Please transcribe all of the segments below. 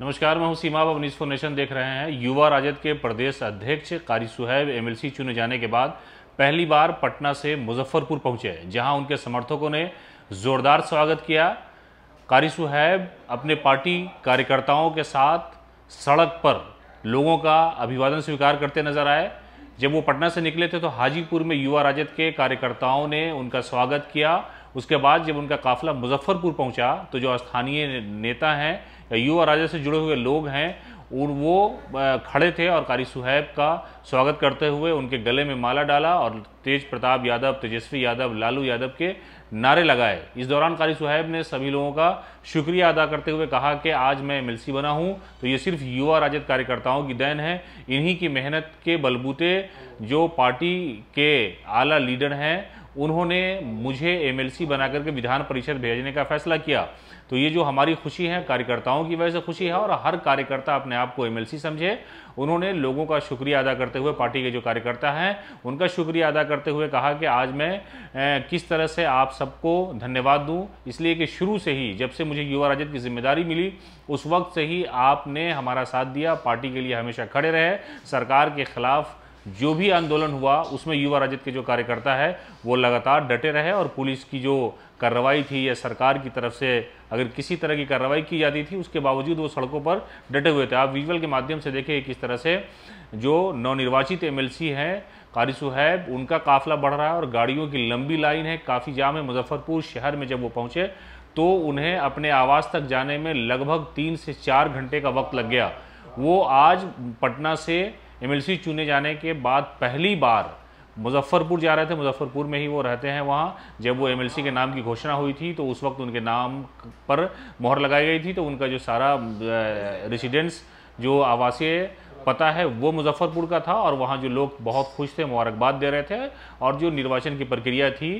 नमस्कार मैं हूं सीमा अब न्यूज फोर नेशन देख रहे हैं युवा राजद के प्रदेश अध्यक्ष कारी सुहैब एमएलसी चुने जाने के बाद पहली बार पटना से मुजफ्फरपुर पहुंचे जहां उनके समर्थकों ने जोरदार स्वागत किया कारी सुहैब अपने पार्टी कार्यकर्ताओं के साथ सड़क पर लोगों का अभिवादन स्वीकार करते नजर आए जब वो पटना से निकले थे तो हाजीपुर में युवा राजद के कार्यकर्ताओं ने उनका स्वागत किया उसके बाद जब उनका काफिला मुजफ्फरपुर पहुंचा तो जो स्थानीय नेता हैं युवा राजा से जुड़े हुए लोग हैं और वो खड़े थे और कारी सुहैब का स्वागत करते हुए उनके गले में माला डाला और तेज प्रताप यादव तेजस्वी यादव लालू यादव के नारे लगाए इस दौरान कारी सुहैब ने सभी लोगों का शुक्रिया अदा करते हुए कहा कि आज मैं एम बना हूं तो ये सिर्फ युवा राजद कार्यकर्ताओं की देन है इन्हीं की मेहनत के बलबूते जो पार्टी के आला लीडर हैं उन्होंने मुझे एमएलसी बना करके विधान परिषद भेजने का फैसला किया तो ये जो हमारी खुशी है कार्यकर्ताओं की वजह से खुशी है और हर कार्यकर्ता अपने आप को एमएलसी समझे उन्होंने लोगों का शुक्रिया अदा करते हुए पार्टी के जो कार्यकर्ता हैं उनका शुक्रिया अदा कर करते हुए कहा कि आज मैं किस तरह से आप सबको धन्यवाद दूं इसलिए कि शुरू से ही जब से मुझे युवा राजद की जिम्मेदारी मिली उस वक्त से ही आपने हमारा साथ दिया पार्टी के लिए हमेशा खड़े रहे सरकार के खिलाफ़ जो भी आंदोलन हुआ उसमें युवा राजद के जो कार्यकर्ता है वो लगातार डटे रहे और पुलिस की जो कार्रवाई थी या सरकार की तरफ से अगर किसी तरह की कार्रवाई की जाती थी उसके बावजूद वो सड़कों पर डटे हुए थे आप विजुअल के माध्यम से देखें किस तरह से जो नवनिर्वाचित एम एल हैं कारी सुहैब उनका काफिला बढ़ रहा है और गाड़ियों की लंबी लाइन है काफ़ी जाम है मुजफ्फरपुर शहर में जब वो पहुँचे तो उन्हें अपने आवास तक जाने में लगभग तीन से चार घंटे का वक्त लग गया वो आज पटना से एमएलसी चुने जाने के बाद पहली बार मुजफ्फरपुर जा रहे थे मुजफ्फरपुर में ही वो रहते हैं वहाँ जब वो एमएलसी के नाम की घोषणा हुई थी तो उस वक्त उनके नाम पर मोहर लगाई गई थी तो उनका जो सारा रेसिडेंस जो आवासीय पता है वो मुजफ्फरपुर का था और वहाँ जो लोग बहुत खुश थे मुबारकबाद दे रहे थे और जो निर्वाचन की प्रक्रिया थी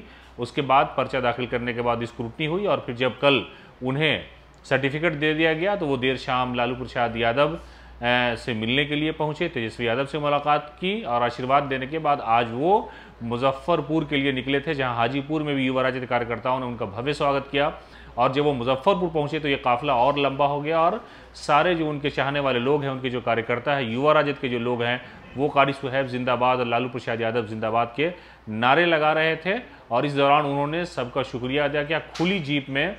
उसके बाद पर्चा दाखिल करने के बाद स्क्रूटनी हुई और फिर जब कल उन्हें सर्टिफिकेट दे दिया गया तो वो देर शाम लालू प्रसाद यादव से मिलने के लिए पहुंचे तेजस्वी यादव से मुलाकात की और आशीर्वाद देने के बाद आज वो मुजफ्फरपुर के लिए निकले थे जहां हाजीपुर में भी युवा राज्य कार्यकर्ताओं ने उनका भव्य स्वागत किया और जब वो मुजफ्फरपुर पहुंचे तो ये काफिला और लंबा हो गया और सारे जो उनके चाहने वाले लोग हैं उनके जो कार्यकर्ता है युवा राजद के जो लोग हैं वो कारी सुहैब जिंदाबाद और लालू प्रसाद यादव जिंदाबाद के नारे लगा रहे थे और इस दौरान उन्होंने सबका शुक्रिया अदा किया खुली जीप में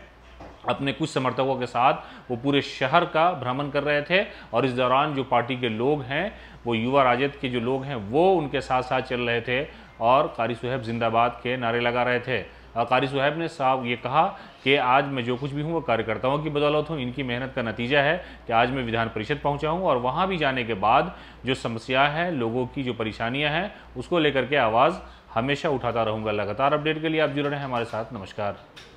अपने कुछ समर्थकों के साथ वो पूरे शहर का भ्रमण कर रहे थे और इस दौरान जो पार्टी के लोग हैं वो युवा राजद के जो लोग हैं वो उनके साथ साथ चल रहे थे और कारी सुहैब जिंदाबाद के नारे लगा रहे थे और कारी सुहैब ने साफ ये कहा कि आज मैं जो कुछ भी हूँ वो कार्यकर्ताओं की बदौलत हूँ इनकी मेहनत का नतीजा है कि आज मैं विधान परिषद पहुँचा हूँ और वहाँ भी जाने के बाद जो समस्या है लोगों की जो परेशानियाँ हैं उसको लेकर के आवाज़ हमेशा उठाता रहूँगा लगातार अपडेट के लिए आप जुड़ रहे हैं हमारे साथ नमस्कार